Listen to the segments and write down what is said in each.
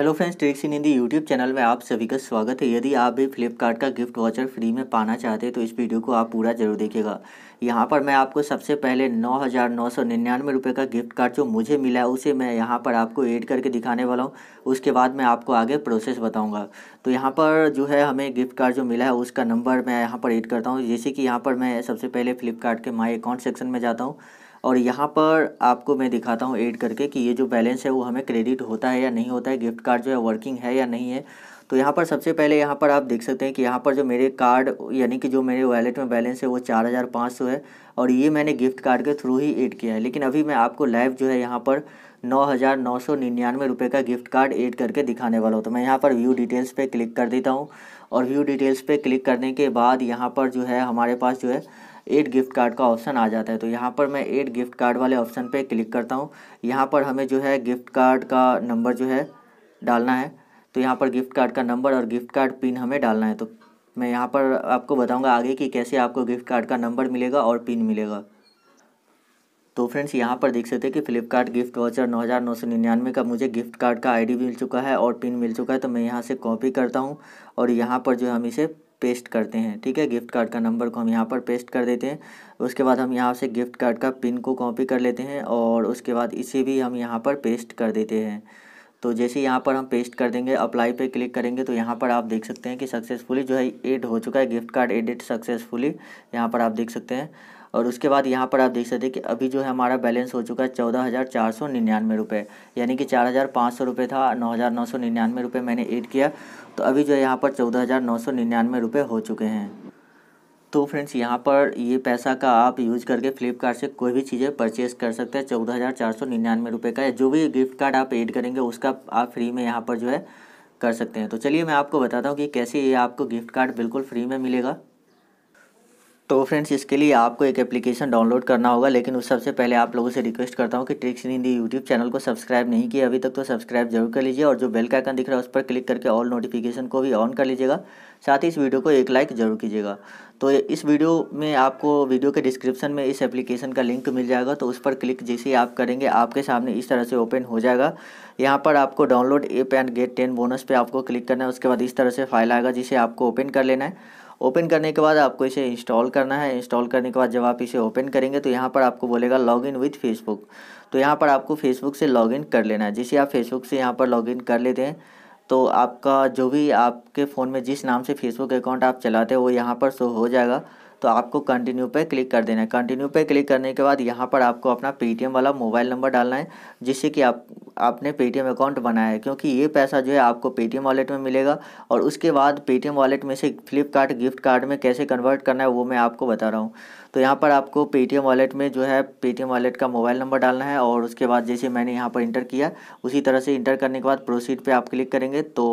hello friends tricks in Hindi YouTube channel में आप सभी का स्वागत है यदि आप भी फ्लिपकार्ट का गिफ्ट वाचर फ्री में पाना चाहते हैं तो इस वीडियो को आप पूरा जरूर देखिएगा यहाँ पर मैं आपको सबसे पहले नौ हज़ार नौ सौ निन्यानवे रुपये का गिफ्ट कार्ड जो मुझे मिला है उसे मैं यहाँ पर आपको ऐड करके दिखाने वाला हूँ उसके बाद मैं आपको आगे प्रोसेस बताऊँगा तो यहाँ पर जो है हमें गिफ्ट कार्ड जो मिला है उसका नंबर मैं यहाँ पर एड करता हूँ जैसे कि यहाँ पर मैं सबसे पहले फ्लिपकार्ट के माई अकाउंट सेक्शन में जाता हूँ और यहाँ पर आपको मैं दिखाता हूँ ऐड करके कि ये जो बैलेंस है वो हमें क्रेडिट होता है या नहीं होता है गिफ्ट कार्ड जो है वर्किंग है या नहीं है तो यहाँ पर सबसे पहले यहाँ पर आप देख सकते हैं कि यहाँ पर जो मेरे कार्ड यानी कि जो मेरे वैलेट में बैलेंस है वो चार हज़ार पाँच सौ है और ये मैंने गिफ्ट कार्ड के थ्रू ही ऐड किया है लेकिन अभी मैं आपको लाइव जो है यहाँ पर नौ हज़ार नौ सौ निन्यानवे रुपये का गिफ्ट कार्ड ऐड करके दिखाने वाला हूँ तो मैं यहाँ पर व्यू डिटेल्स पर क्लिक कर देता हूँ और व्यू डिटेल्स पर क्लिक करने के बाद यहाँ पर जो है हमारे पास जो है एड गिफ्ट कार्ड का ऑप्शन आ जाता है तो यहाँ पर मैं एड गिफ्ट कार्ड वाले ऑप्शन पे क्लिक करता हूँ यहाँ पर हमें जो है गिफ्ट कार्ड का नंबर जो है डालना है तो यहाँ पर गिफ्ट कार्ड का नंबर और गिफ्ट कार्ड पिन हमें डालना है तो मैं यहाँ पर आपको बताऊँगा आगे कि कैसे आपको गिफ्ट कार्ड का नंबर मिलेगा और पिन मिलेगा तो फ्रेंड्स यहाँ पर देख सकते हैं कि फ्लिपकार्ट गिफ्ट वाचर नौ हज़ार नौ सौ निन्यानवे का मुझे गिफ्ट कार्ड का आईडी मिल चुका है और पिन मिल चुका है तो मैं यहाँ से कॉपी करता हूँ और यहाँ पर जो हम इसे पेस्ट करते हैं ठीक है गिफ्ट कार्ड का नंबर को हम यहाँ पर पेस्ट कर देते हैं उसके बाद हम यहाँ से गिफ्ट कार्ड का पिन को कॉपी कर लेते हैं और उसके बाद इसे भी हम यहाँ पर पेस्ट कर देते हैं तो जैसे यहाँ पर हम पेस्ट कर देंगे अप्लाई पे क्लिक करेंगे तो यहाँ पर आप देख सकते हैं कि सक्सेसफुली जो है एड हो चुका है गिफ्ट कार्ड एडिट सक्सेसफुली यहाँ पर आप देख सकते हैं और उसके बाद यहाँ पर आप देख सकते हैं कि अभी जो है हमारा बैलेंस हो चुका है चौदह हज़ार चार सौ निन्यानवे रुपये यानी कि चार हज़ार पाँच सौ रुपये था नौ हज़ार नौ सौ निन्यानवे रुपये मैंने ऐड किया तो अभी जो है यहाँ पर चौदह हज़ार नौ सौ निन्यानवे रुपये हो चुके हैं तो फ्रेंड्स यहाँ पर ये पैसा का आप यूज करके फ्लिपकार्ट से कोई भी चीज़ें परचेस कर सकते हैं चौदह हज़ार चार सौ निन्यानवे रुपये का जो भी गिफ्ट कार्ड आप ऐड करेंगे उसका आप फ्री में यहाँ पर जो है कर सकते हैं तो चलिए मैं आपको बताता हूँ कि कैसे ये आपको गिफ्ट कार्ड बिल्कुल फ्री में मिलेगा तो फ्रेंड्स इसके लिए आपको एक एप्लीकेशन डाउनलोड करना होगा लेकिन उस सबसे पहले आप लोगों से रिक्वेस्ट करता हूँ कि tricks in Hindi YouTube channel को सब्सक्राइब नहीं किया अभी तक तो सब्सक्राइब जरूर कर लीजिए और जो बेल का आइकन दिख रहा है उस पर क्लिक करके ऑल नोटिफिकेशन को भी ऑन कर लीजिएगा साथ ही इस वीडियो को एक लाइक ज़रूर कीजिएगा तो इस वीडियो में आपको वीडियो के डिस्क्रिप्शन में इस एप्लीकेशन का लिंक मिल जाएगा तो उस पर क्लिक जैसे ही आप करेंगे आपके सामने इस तरह से ओपन हो जाएगा यहाँ पर आपको download app and get ten bonus पर आपको क्लिक करना है उसके बाद इस तरह से फाइल आएगा जिसे आपको ओपन कर लेना है ओपन करने के बाद आपको इसे इंस्टॉल करना है इंस्टॉल करने के बाद जब आप इसे ओपन करेंगे तो यहाँ पर आपको बोलेगा लॉग इन विथ फेसबुक तो यहाँ पर आपको फेसबुक से लॉग इन कर लेना है जिसे आप फेसबुक से यहाँ पर लॉग इन कर लेते हैं तो आपका जो भी आपके फ़ोन में जिस नाम से फेसबुक अकाउंट आप चलाते हैं वो यहाँ पर शो हो जाएगा तो आपको कंटिन्यू पे क्लिक कर देना है कंटिन्यू पे क्लिक करने के बाद यहाँ पर आपको अपना पेटीएम वाला मोबाइल नंबर डालना है जिससे कि आप आपने पेटीएम अकाउंट बनाया है क्योंकि ये पैसा जो है आपको पेटीएम वॉलेट में मिलेगा और उसके बाद पेटीएम वॉलेट में से फ्लिपकार्ट गिफ्ट कार्ड में कैसे कन्वर्ट करना है वो मैं आपको बता रहा हूँ तो यहाँ पर आपको पेटीएम वॉलेट में जो है पेटीएम वॉलेट का मोबाइल नंबर डालना है और उसके बाद जैसे मैंने यहाँ पर इंटर किया उसी तरह से इंटर करने के बाद प्रोसीड पर आप क्लिक करेंगे तो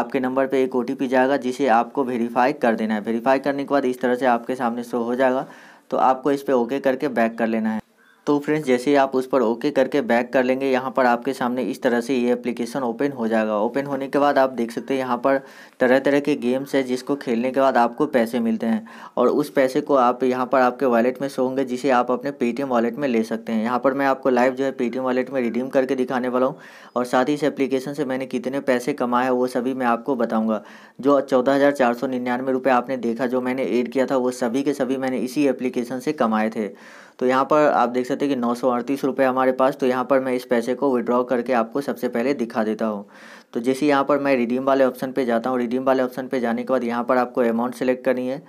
आपके नंबर पर एक ओ जाएगा जिसे आपको वेरीफाई कर देना है वेरीफाई करने के बाद इस तरह से आपके सामने शो हो जाएगा तो आपको इस पर ओके करके बैक कर लेना है तो फ्रेंड्स जैसे ही आप उस पर ओके करके बैक कर लेंगे यहाँ पर आपके सामने इस तरह से ये एप्लीकेशन ओपन हो जाएगा ओपन होने के बाद आप देख सकते हैं यहाँ पर तरह तरह के गेम्स है जिसको खेलने के बाद आपको पैसे मिलते हैं और उस पैसे को आप यहाँ पर आपके वॉलेट में सो होंगे जिसे आप अपने पेटीएम वॉलेट में ले सकते हैं यहाँ पर मैं आपको लाइव जो है पेटीएम वॉलेट में रिडीम करके दिखाने वाला हूँ और साथ ही इस एप्लीकेशन से मैंने कितने पैसे कमाए हैं वो सभी मैं आपको बताऊँगा जो चौदह हज़ार चार सौ निन्यानवे रुपये आपने देखा जो मैंने एड किया था वो सभी के सभी मैंने इसी एप्लीकेशन से कमाए थे तो यहाँ पर आप देख सकते हैं कि नौ सौ हमारे पास तो यहाँ पर मैं इस पैसे को विड्रॉ करके आपको सबसे पहले दिखा देता हूँ तो जैसे यहाँ पर मैं रिडीम वाले ऑप्शन पे जाता हूँ रिडीम वाले ऑप्शन पे जाने के बाद यहाँ पर आपको अमाउंट सेलेक्ट करनी है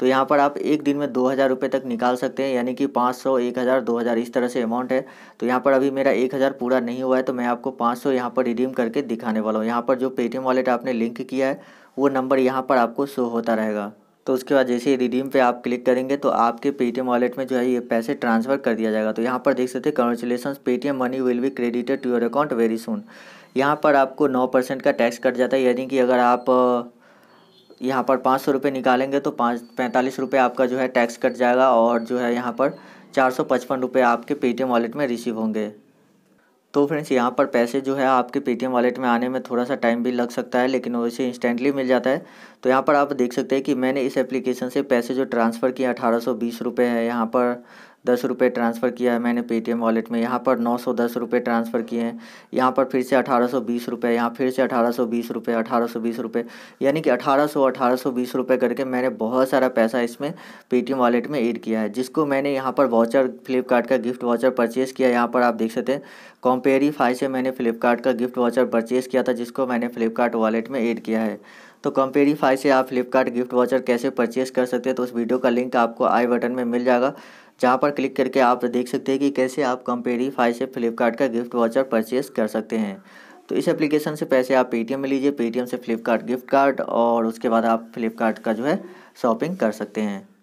तो यहाँ पर आप एक दिन में दो हज़ार रुपये तक निकाल सकते हैं यानी कि पाँच सौ एक हज़ार दो हज़ार इस तरह से अमाउंट है तो यहाँ पर अभी मेरा एक हज़ार पूरा नहीं हुआ है तो मैं आपको पाँच सौ यहाँ पर रिडीम करके दिखाने वाला हूँ यहाँ पर जो पेटीएम वॉलेट आपने लिंक किया है वो नंबर यहाँ पर आपको शो होता रहेगा तो उसके बाद जैसे ही रिडीम पे आप क्लिक करेंगे तो आपके पेटीएम वॉलेट में जो है ये पैसे ट्रांसफ़र कर दिया जाएगा तो यहाँ पर देख सकते हैं congratulation Paytm money will be credited to your account very soon यहाँ पर आपको नौ परसेंट का टैक्स कट जाता है यानी कि अगर आप यहाँ पर पाँच सौ रुपये निकालेंगे तो पाँच पैंतालीस रुपये आपका जो है टैक्स कट जाएगा और जो है यहाँ पर चार सौ पचपन रुपये आपके पेटीएम वॉलेट में रिसीव होंगे तो फ्रेंड्स यहाँ पर पैसे जो है आपके पेटीएम वॉलेट में आने में थोड़ा सा टाइम भी लग सकता है लेकिन वो इसे इंस्टेंटली मिल जाता है तो यहाँ पर आप देख सकते हैं कि मैंने इस एप्लीकेशन से पैसे जो ट्रांसफ़र किए अठारह सौ बीस रुपये है यहाँ पर दस रुपये ट्रांसफ़र किया है मैंने पेटीएम वॉलेट में यहाँ पर नौ सौ दस रुपये ट्रांसफ़र किए हैं यहाँ पर फिर से अठारह सौ बीस रुपये यहाँ फिर से अठारह सौ बीस रुपये अठारह सौ बीस रुपये यानी कि अठारह सौ अठारह सौ बीस रुपये करके मैंने बहुत सारा पैसा इसमें पेटीएम वॉलेट में एड किया है जिसको मैंने यहाँ पर वाचर फ्लिपकार्ट का गिफ्ट वाचर परचेज़ किया यहाँ पर आप देख सकते हैं कॉम्पेरीफाई से मैंने फ्लिपकार्ट का गिफ्ट वाचर परचेज़ किया था जिसको मैंने फ्लिपकार्ट वॉलेट में एड किया है तो कम्पेरीफाई से आप फ्लिपकार्ट गिफ्ट वाचर कैसे परचेज़ कर सकते हैं तो उस वीडियो का लिंक आपको आई बटन में मिल जाएगा जहाँ पर क्लिक करके आप देख सकते हैं कि कैसे आप कंपेरीफाई से फ्लिपकार्ट का गिफ्ट वाचर परचेस कर सकते हैं तो इस एप्लीकेशन से पैसे आप पेटीएम में लीजिए पेटीएम से फ्लिपकार्ट गिफ्ट कार्ड और उसके बाद आप फ्लिपकार्ट का जो है शॉपिंग कर सकते हैं